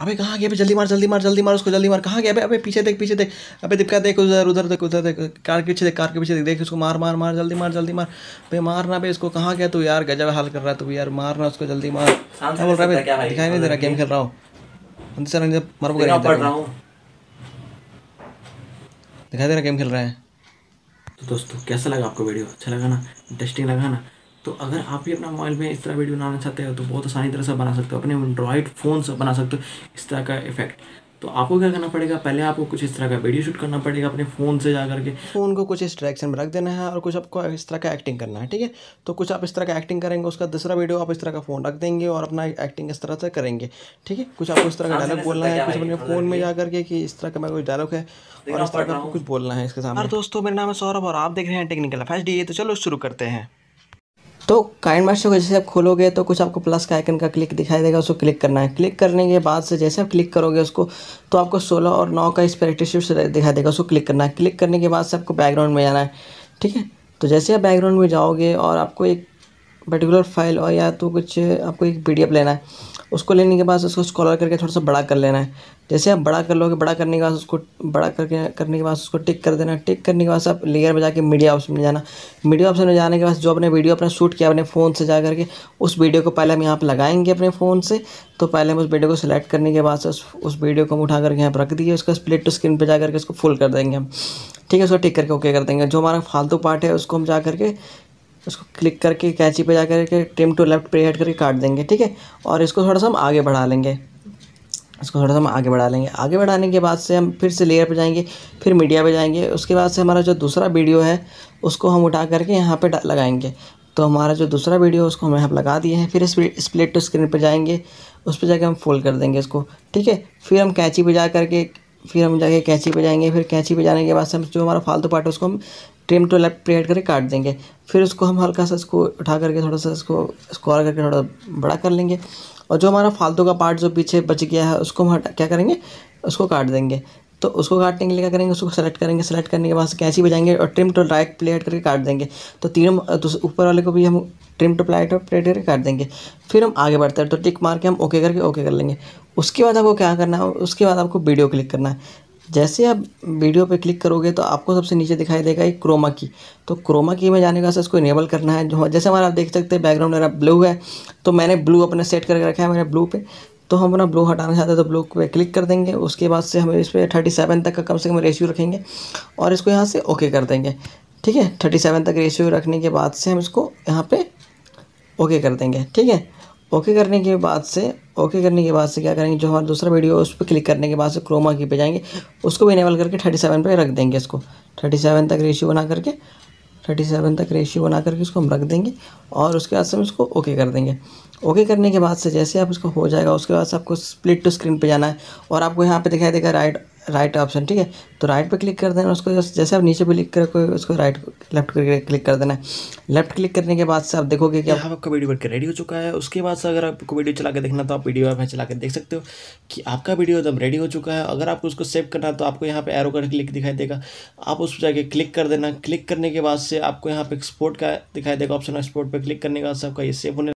अबे कहाँ गया अबे जल्दी मार जल्दी मार जल्दी मार उसको जल्दी मार कहाँ गया अबे अबे पीछे देख पीछे देख अबे दिपका देख उधर उधर देख उधर देख कार के पीछे देख कार के पीछे देख देख उसको मार मार मार जल्दी मार जल्दी मार बे मारना ना बे इसको कहाँ गया तू यार गजब हाल कर रहा है तू यार मारना उसको जल्दी मार क्या बोल रहा है दिखाई नहीं दे रहा गेम खेल रहा हूँ अंदर सर मर दिखाई दे रहा गेम खेल रहा है तो दोस्तों कैसा लगा आपको वीडियो अच्छा लगा ना इंटरेस्टिंग लगा ना तो अगर आप भी अपना मोबाइल में इस तरह वीडियो बनाना चाहते हो तो बहुत आसानी तरह से बना सकते हो अपने एंड्रॉयड फ़ोन से बना सकते हो इस तरह का इफेक्ट तो आपको क्या करना पड़ेगा पहले आपको कुछ इस तरह का वीडियो शूट करना पड़ेगा अपने फ़ोन से जा करके फ़ोन को कुछ इस डायरेक्शन में रख देना है और कुछ आपको इस तरह का एक्टिंग करना है ठीक है तो कुछ आप इस तरह का एक्टिंग करेंगे उसका दूसरा वीडियो आप इस तरह का फ़ोन रख देंगे और अपना एक्टिंग इस तरह से करेंगे ठीक है कुछ आपको इस तरह का डायलॉग बोलना है कुछ अपने फ़ोन में जा करके कि इस तरह का मेरा कुछ डायलॉग है और इस तरह का कुछ बोलना है इसके सामने दोस्तों मेरा नाम है सौरभ और आप देख रहे हैं टेक्निकल फैस डी तो चलो शुरू करते हैं तो काइंड मास्टर को जैसे आप खोलोगे तो कुछ आपको प्लस का आइकन का क्लिक दिखाई देगा उसको क्लिक करना है क्लिक करने के बाद से जैसे आप क्लिक करोगे उसको तो आपको सोलह और नौ का स्पेरेटिशिव दिखाई देगा उसको क्लिक करना है क्लिक करने के बाद से आपको बैकग्राउंड में जाना है ठीक है तो जैसे आप बैकग्राउंड में जाओगे और आपको एक पर्टिकुलर फाइल और या तो कुछ आपको एक पी लेना है उसको लेने के बाद उसको स्कॉलर करके थोड़ा सा बड़ा कर लेना है जैसे आप बड़ा कर लोगे बड़ा करने के बाद उसको बड़ा करके करने के बाद उसको टिक कर देना टिक करने के बाद आप लेयर में जाके मीडिया ऑप्शन में जाना मीडिया ऑप्शन में जाने के बाद जो अपने वीडियो अपने शूट किया अपने फ़ोन से जा करके उस वीडियो को पहले हम यहाँ पर लगाएंगे अपने फ़ोन से तो पहले हम उस वीडियो को सिलेक्ट करने के बाद उस उस वीडियो को हम उठा करके यहाँ पर रख दिए उसका स्प्लिट टू स्क्रीन पर जा करके उसको फुल कर देंगे हम ठीक है उसको टिक करके ओके कर देंगे जो हमारा फालतू पार्ट है उसको हम जा करके उसको क्लिक करके कैची पे जा करके ट्रिम टू लेफ्ट पे हेड करके काट देंगे ठीक है और इसको थोड़ा सा हम आगे बढ़ा लेंगे इसको थोड़ा सा हम आगे बढ़ा लेंगे आगे बढ़ाने के बाद से हम फिर से लेयर पे जाएंगे फिर मीडिया पे जाएंगे उसके बाद से हमारा जो दूसरा वीडियो है उसको हम उठा करके यहाँ पे लगाएंगे तो हमारा जो दूसरा वीडियो है उसको हम यहाँ पर लगा दिए हैं फिर स्प्लिट टू स्क्रीन पर जाएंगे उस पर जाके हम फोल्ड कर देंगे इसको ठीक है फिर हम कैची पर जा करके फिर हम जाके कैची पे जाएंगे फिर कैची बजाने जाने के बाद से हम जो हमारा फालतू पार्ट है उसको हम ट्रिम टू लेफ्ट क्रिएट करके काट देंगे फिर उसको हम हल्का सा इसको उठा करके थोड़ा सा इसको स्क्वायर करके थोड़ा बड़ा कर लेंगे और जो हमारा फालतू का पार्ट जो पीछे बच गया है उसको हम क्या करेंगे उसको काट देंगे तो उसको काटने के लिए क्या करेंगे उसको सेलेक्ट करेंगे सेलेक्ट करने के बाद कैसी बजाएंगे और ट्रिम टू लाइट प्लेट करके काट देंगे तो तीनों तो ऊपर वाले को भी हम ट्रिम टू प्लाइट और प्लेट करके काट देंगे फिर हम आगे बढ़ते हैं तो टिक मार के हम ओके करके ओके कर लेंगे उसके बाद आपको क्या करना है उसके बाद आपको वीडियो क्लिक करना है जैसे आप वीडियो पे क्लिक करोगे तो आपको सबसे नीचे दिखाई देगा एक क्रोमा की तो क्रोमा की में जाने का इसको इनेबल करना है जैसे हमारा आप देख सकते हैं बैकग्राउंड मेरा ब्लू है तो मैंने ब्लू अपने सेट करके रखा है मैंने ब्लू पे तो हम अपना ब्लू हटाना चाहते हैं तो ब्लू पे क्लिक कर देंगे उसके बाद से हम इस पर थर्टी सेवन तक का कम से कम रेशियो रखेंगे और इसको यहाँ से ओके कर देंगे ठीक है थर्टी सेवन तक रेशियो रखने के बाद से हम इसको यहाँ पर ओके कर देंगे ठीक है ओके करने के बाद से ओके करने के बाद से क्या करेंगे जो हमारा दूसरा वीडियो उस पर क्लिक करने के बाद से क्रोमा की पे जाएंगे उसको भी इनेबल करके थर्टी सेवन पर रख देंगे इसको थर्टी सेवन तक रेशियो बना करके थर्टी सेवन तक रेशियो बना करके उसको हम रख देंगे और उसके बाद से हम इसको ओके कर देंगे ओके करने के बाद से जैसे आप इसको हो जाएगा उसके बाद से आपको स्प्लिट टू स्क्रीन पे जाना है और आपको यहाँ पे दिखाई देगा राइट राइट ऑप्शन ठीक है तो राइट पे क्लिक कर देना उसको जैसे आप नीचे पे क्लिक कर उसको राइट लेफ्ट करके क्लिक कर देना है लेफ्ट क्लिक करने के बाद से आप देखोगे कि आप आपका वीडियो बढ़कर रेडी हो चुका है उसके बाद से अगर आपको वीडियो चला के देखना तो आप वीडियो ऐप में चला के देख सकते हो कि आपका वीडियो एकदम रेडी हो चुका है अगर आपको उसको सेव करना है तो आपको यहाँ पर एरो का क्लिक दिखाई देगा आप उस पर जाकर क्लिक कर देना क्लिक करने के बाद से आपको यहाँ पर एक्सपोर्ट का दिखाई देगा ऑप्शन एक्सपोर्ट पर क्लिक करने के बाद से आपका ये सेव होने